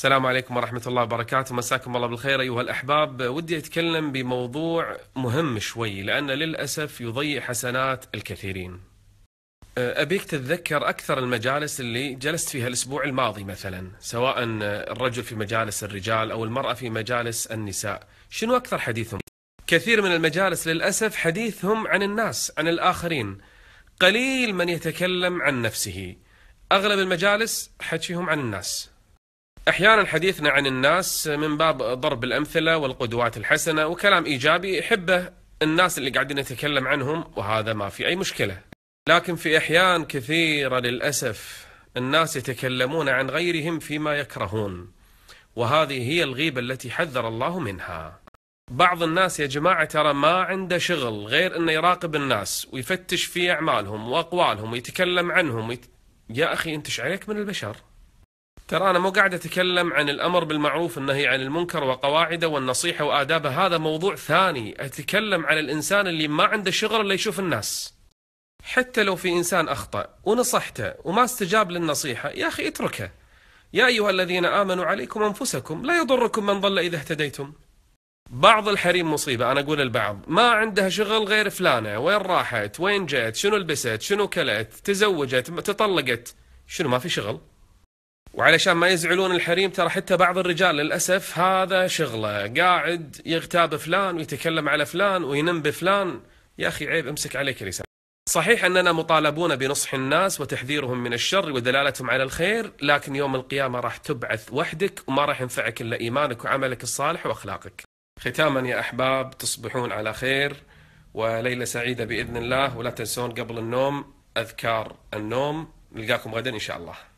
السلام عليكم ورحمة الله وبركاته مساكم الله بالخير أيها الأحباب ودي أتكلم بموضوع مهم شوي لأن للأسف يضيع حسنات الكثيرين أه، أبيك تتذكر أكثر المجالس اللي جلست فيها الأسبوع الماضي مثلا سواء الرجل في مجالس الرجال أو المرأة في مجالس النساء شنو أكثر حديثهم؟ كثير من المجالس للأسف حديثهم عن الناس عن الآخرين قليل من يتكلم عن نفسه أغلب المجالس حكيهم عن الناس احيانا حديثنا عن الناس من باب ضرب الامثله والقدوات الحسنه وكلام ايجابي يحبه الناس اللي قاعدين نتكلم عنهم وهذا ما في اي مشكله. لكن في احيان كثيره للاسف الناس يتكلمون عن غيرهم فيما يكرهون. وهذه هي الغيبه التي حذر الله منها. بعض الناس يا جماعه ترى ما عنده شغل غير انه يراقب الناس ويفتش في اعمالهم واقوالهم ويتكلم عنهم ويت... يا اخي انت عليك من البشر؟ ترى أنا مو قاعد أتكلم عن الأمر بالمعروف والنهي عن المنكر وقواعده والنصيحة وآدابه هذا موضوع ثاني أتكلم عن الإنسان اللي ما عنده شغل إلا يشوف الناس حتى لو في إنسان أخطأ ونصحته وما استجاب للنصيحة يا أخي اتركه يا أيها الذين آمنوا عليكم أنفسكم لا يضركم من ضل إذا اهتديتم بعض الحريم مصيبة أنا أقول البعض ما عندها شغل غير فلانة وين راحت وين جت شنو لبست شنو كلت تزوجت تطلقت شنو ما في شغل وعلشان ما يزعلون الحريم ترى حتى بعض الرجال للأسف هذا شغله قاعد يغتاب فلان ويتكلم على فلان وينم بفلان يا أخي عيب امسك عليك رسالة صحيح أننا مطالبون بنصح الناس وتحذيرهم من الشر ودلالتهم على الخير لكن يوم القيامة راح تبعث وحدك وما راح ينفعك إلا إيمانك وعملك الصالح وأخلاقك ختاما يا أحباب تصبحون على خير وليلة سعيدة بإذن الله ولا تنسون قبل النوم أذكار النوم نلقاكم غدا إن شاء الله